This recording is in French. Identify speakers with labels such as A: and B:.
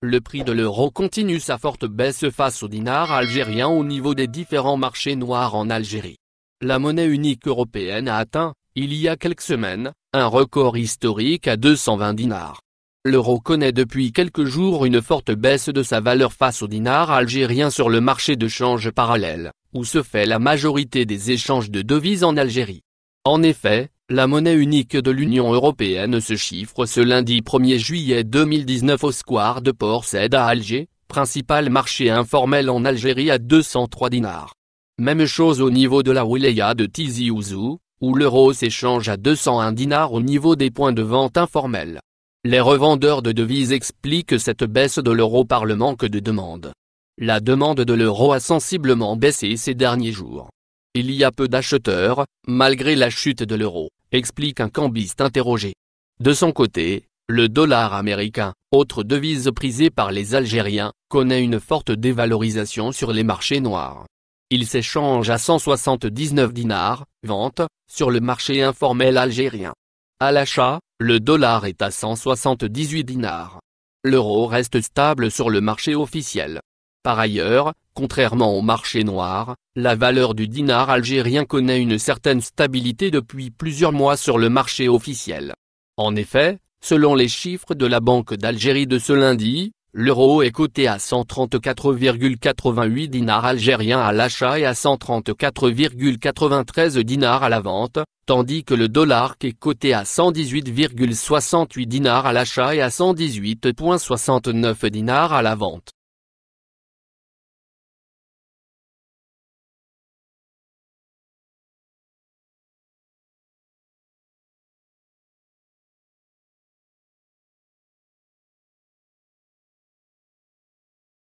A: Le prix de l'euro continue sa forte baisse face au dinar algérien au niveau des différents marchés noirs en Algérie. La monnaie unique européenne a atteint, il y a quelques semaines, un record historique à 220 dinars. L'euro connaît depuis quelques jours une forte baisse de sa valeur face au dinar algérien sur le marché de change parallèle, où se fait la majorité des échanges de devises en Algérie. En effet, la monnaie unique de l'Union européenne se chiffre ce lundi 1er juillet 2019 au square de Port Said à Alger, principal marché informel en Algérie à 203 dinars. Même chose au niveau de la wilaya de Tizi Ouzou, où l'euro s'échange à 201 dinars au niveau des points de vente informels. Les revendeurs de devises expliquent cette baisse de l'euro par le manque de demande. La demande de l'euro a sensiblement baissé ces derniers jours. Il y a peu d'acheteurs, malgré la chute de l'euro explique un cambiste interrogé. De son côté, le dollar américain, autre devise prisée par les Algériens, connaît une forte dévalorisation sur les marchés noirs. Il s'échange à 179 dinars, vente, sur le marché informel algérien. À l'achat, le dollar est à 178 dinars. L'euro reste stable sur le marché officiel. Par ailleurs, Contrairement au marché noir, la valeur du dinar algérien connaît une certaine stabilité depuis plusieurs mois sur le marché officiel. En effet, selon les chiffres de la Banque d'Algérie de ce lundi, l'euro est coté à 134,88 dinars algériens à l'achat et à 134,93 dinars à la vente, tandis que le dollar est coté à 118,68 dinars à l'achat et à 118,69 dinars à la vente.